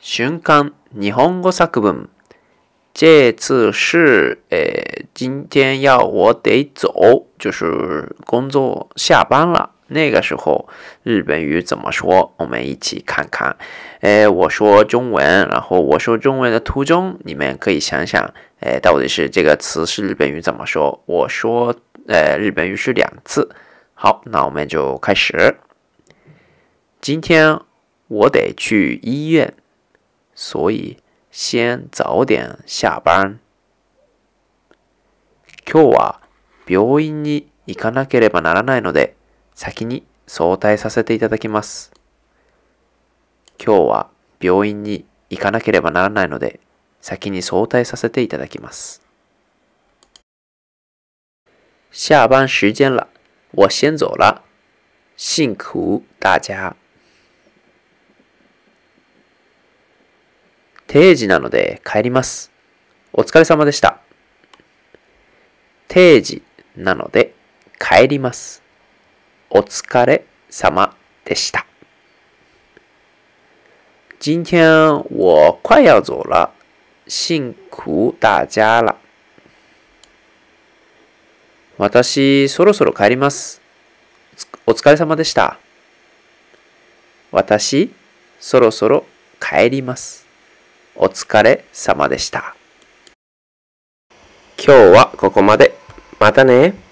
瞬间，日語作文。这次是，诶，今天要我得走，就是工作下班了。那个时候，日本语怎么说？我们一起看看。诶，我说中文，然后我说中文的途中，你们可以想想，诶，到底是这个词是日本语怎么说？我说，呃，日本语是两次。好，那我们就开始。今天我得去医院。所以先早点下班。今日は病院に行かなければならないので、先に早退させていただきます。今日は病院に行かなければならないので、先に早退させていただきます。下班时间了，我先走了。辛苦大家。定時なので帰ります。お疲れ様でした。定時なので帰ります。お疲れ様でした。今天我快要走了，辛苦大家了。私、そろそろ帰ります。お疲れ様でした。私、そろそろ帰ります。お疲れ様でした。今日はここまで。またね。